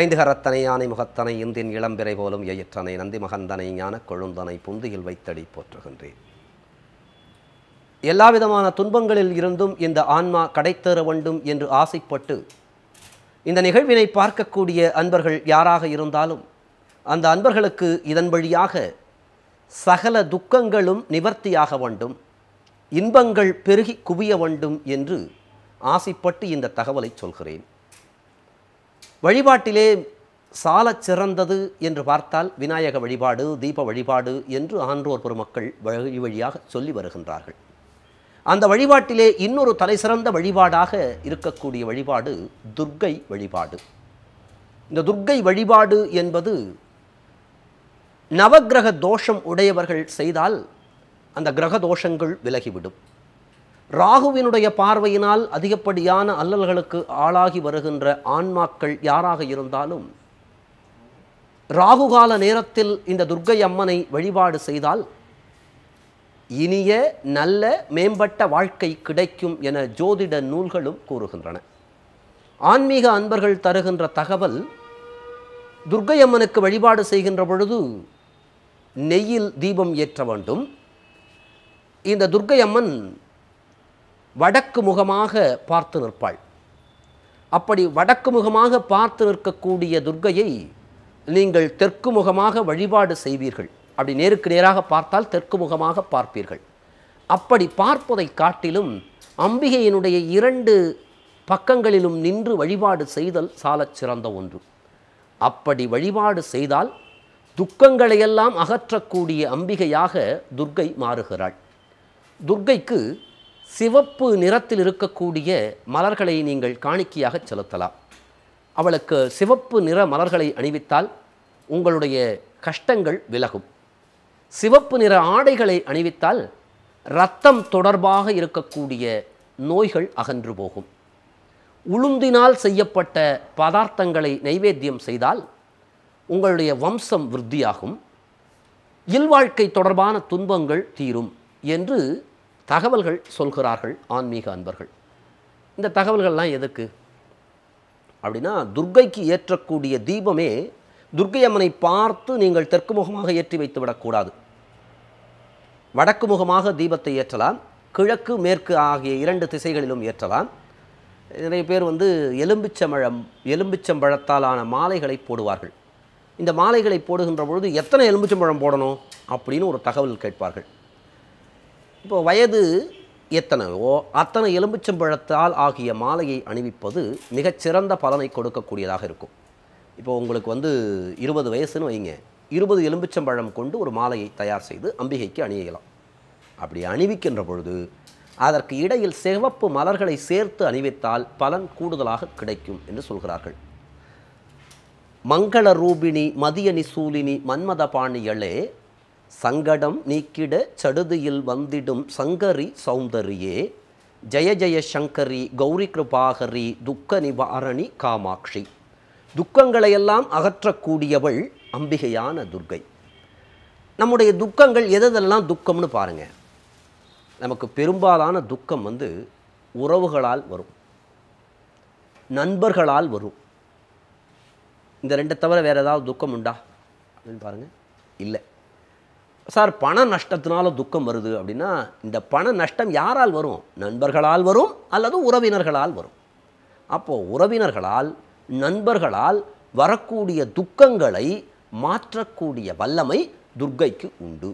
ஐந்து கரத்தனை யானை முகத்தனை இந்தின் இளம்பிறை போலும் எயிற்றனை நந்தி மகந்தனை ஞான கொழுந்தனை புந்தியில் வைத்தடி போற்றுகின்றேன் எல்லாவிதமான துன்பங்களில் இருந்தும் இந்த ஆன்மா கடைத்தேற வேண்டும் என்று ஆசைப்பட்டு இந்த நிகழ்வினை பார்க்கக்கூடிய அன்பர்கள் யாராக இருந்தாலும் அந்த அன்பர்களுக்கு இதன் வழியாக சகல துக்கங்களும் நிவர்த்தியாக வேண்டும் இன்பங்கள் பெருகி குவிய வேண்டும் என்று ஆசைப்பட்டு இந்த தகவலை சொல்கிறேன் வழிபாட்டிலே சாலச் சிறந்தது என்று பார்த்தால் விநாயக வழிபாடு தீப வழிபாடு என்று ஆன்றோர் பெருமக்கள் வழி வழியாக சொல்லி வருகின்றார்கள் அந்த வழிபாட்டிலே இன்னொரு தலை சிறந்த வழிபாடாக இருக்கக்கூடிய வழிபாடு துர்க்கை வழிபாடு இந்த துர்க்கை வழிபாடு என்பது நவகிரக தோஷம் உடையவர்கள் செய்தால் அந்த கிரக தோஷங்கள் விலகிவிடும் ராகுவினுடைய பார்வையினால் அதிகப்படியான அல்லல்களுக்கு ஆளாகி வருகின்ற ஆன்மாக்கள் யாராக இருந்தாலும் ராகுகால நேரத்தில் இந்த துர்க்கை அம்மனை வழிபாடு செய்தால் இனிய நல்ல மேம்பட்ட வாழ்க்கை கிடைக்கும் என ஜோதிட நூல்களும் கூறுகின்றன ஆன்மீக அன்பர்கள் தருகின்ற தகவல் துர்க்கை அம்மனுக்கு வழிபாடு செய்கின்ற பொழுது நெய்யில் தீபம் ஏற்ற வேண்டும் இந்த துர்க்கை அம்மன் வடக்கு முகமாக பார்த்து நிற்பாள் அப்படி வடக்கு முகமாக பார்த்து நிற்கக்கூடிய துர்கையை நீங்கள் தெற்கு முகமாக வழிபாடு செய்வீர்கள் அப்படி நேருக்கு நேராக பார்த்தால் தெற்கு முகமாக பார்ப்பீர்கள் அப்படி பார்ப்பதை காட்டிலும் அம்பிகையினுடைய இரண்டு பக்கங்களிலும் நின்று வழிபாடு செய்தல் சாலச் சிறந்த ஒன்று அப்படி வழிபாடு செய்தால் துக்கங்களையெல்லாம் அகற்றக்கூடிய அம்பிகையாக துர்கை மாறுகிறாள் துர்கைக்கு சிவப்பு நிறத்தில் இருக்கக்கூடிய மலர்களை நீங்கள் காணிக்கையாக செலுத்தலாம் அவளுக்கு சிவப்பு நிற மலர்களை அணிவித்தால் உங்களுடைய கஷ்டங்கள் விலகும் சிவப்பு நிற ஆடைகளை அணிவித்தால் இரத்தம் தொடர்பாக இருக்கக்கூடிய நோய்கள் அகன்று போகும் உளுந்தினால் செய்யப்பட்ட பதார்த்தங்களை நைவேத்தியம் செய்தால் உங்களுடைய வம்சம் விருத்தியாகும் இல்வாழ்க்கை தொடர்பான துன்பங்கள் தீரும் என்று தகவல்கள் சொல்கிறார்கள் ஆன்மீக அன்பர்கள் இந்த தகவல்கள்லாம் எதுக்கு அப்படின்னா துர்கைக்கு ஏற்றக்கூடிய தீபமே துர்கை அம்மனை பார்த்து நீங்கள் தெற்கு முகமாக ஏற்றி வைத்து விடக்கூடாது வடக்கு முகமாக தீபத்தை ஏற்றலாம் கிழக்கு மேற்கு ஆகிய இரண்டு திசைகளிலும் ஏற்றலாம் நிறைய பேர் வந்து எலும்பிச்சம்பழம் எலும்பிச்சம்பழத்தாலான மாலைகளை போடுவார்கள் இந்த மாலைகளை போடுகின்ற பொழுது எத்தனை எலும்பிச்சம்பழம் போடணும் அப்படின்னு ஒரு தகவல் கேட்பார்கள் இப்போ வயது எத்தனையோ அத்தனை எலும்பிச்சம்பழத்தால் ஆகிய மாலையை அணிவிப்பது மிகச்சிறந்த பலனை கொடுக்கக்கூடியதாக இருக்கும் இப்போ உங்களுக்கு வந்து இருபது வயசுன்னு வைங்க இருபது எலும்பிச்சம்பழம் கொண்டு ஒரு மாலையை தயார் செய்து அம்பிகைக்கு அணியலாம் அப்படி அணிவிக்கின்ற பொழுது அதற்கு இடையில் சிவப்பு மலர்களை சேர்த்து அணிவித்தால் பலன் கூடுதலாக கிடைக்கும் என்று சொல்கிறார்கள் மங்கள ரூபிணி மதியனி சூலினி மன்மத பாணிகளே சங்கடம் நீக்கிட சடுதியில் வந்திடும் சங்கரி சௌந்தரியே ஜெய ஜெய சங்கரி கௌரி கிருபாகரி துக்க நிவாரணி காமாட்சி துக்கங்களையெல்லாம் அகற்றக்கூடியவள் அம்பிகையான துர்கை நம்முடைய துக்கங்கள் எதெல்லாம் துக்கம்னு பாருங்கள் நமக்கு பெரும்பாலான துக்கம் வந்து உறவுகளால் வரும் நண்பர்களால் வரும் இந்த ரெண்டை தவிர வேறு ஏதாவது துக்கம் உண்டா அப்படின்னு பாருங்கள் இல்லை சார் பண நஷ்டத்தினால துக்கம் வருது அப்படின்னா இந்த பண நஷ்டம் யாரால் வரும் நண்பர்களால் வரும் அல்லது உறவினர்களால் வரும் அப்போது உறவினர்களால் நண்பர்களால் வரக்கூடிய துக்கங்களை மாற்றக்கூடிய வல்லமை துர்க்கைக்கு உண்டு